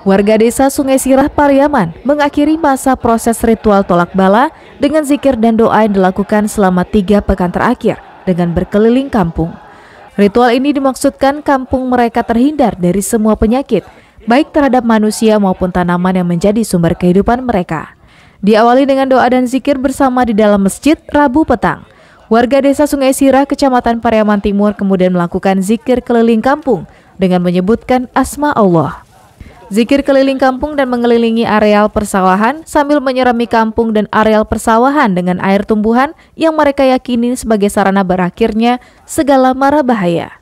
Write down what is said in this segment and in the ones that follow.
Warga desa Sungai Sirah Pariaman mengakhiri masa proses ritual tolak bala dengan zikir dan doa yang dilakukan selama tiga pekan terakhir dengan berkeliling kampung. Ritual ini dimaksudkan kampung mereka terhindar dari semua penyakit, baik terhadap manusia maupun tanaman yang menjadi sumber kehidupan mereka. Diawali dengan doa dan zikir bersama di dalam masjid Rabu petang. Warga desa Sungai Sirah, Kecamatan Pariaman Timur kemudian melakukan zikir keliling kampung dengan menyebutkan asma Allah. Zikir keliling kampung dan mengelilingi areal persawahan sambil menyerami kampung dan areal persawahan dengan air tumbuhan yang mereka yakini sebagai sarana berakhirnya segala mara bahaya.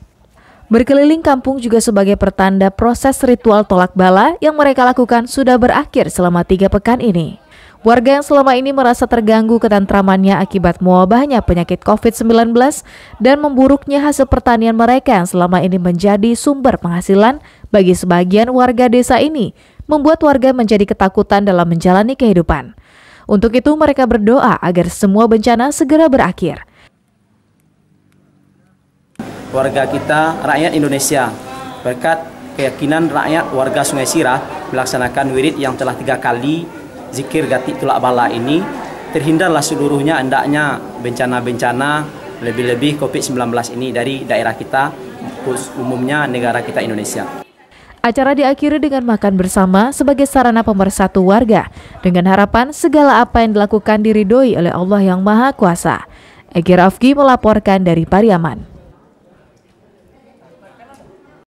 Berkeliling kampung juga sebagai pertanda proses ritual tolak bala yang mereka lakukan sudah berakhir selama tiga pekan ini. Warga yang selama ini merasa terganggu ketentramannya akibat mewabahnya penyakit COVID-19 dan memburuknya hasil pertanian mereka yang selama ini menjadi sumber penghasilan bagi sebagian warga desa ini membuat warga menjadi ketakutan dalam menjalani kehidupan. Untuk itu mereka berdoa agar semua bencana segera berakhir. Warga kita, rakyat Indonesia, berkat keyakinan rakyat warga Sungai Sirah melaksanakan wirid yang telah tiga kali zikir gati tulak bala ini terhindarlah seluruhnya hendaknya bencana-bencana lebih-lebih COVID-19 ini dari daerah kita umumnya negara kita Indonesia. Acara diakhiri dengan makan bersama sebagai sarana pemersatu warga dengan harapan segala apa yang dilakukan diridhoi oleh Allah Yang Maha Kuasa. Egy Rafki melaporkan dari Pariaman.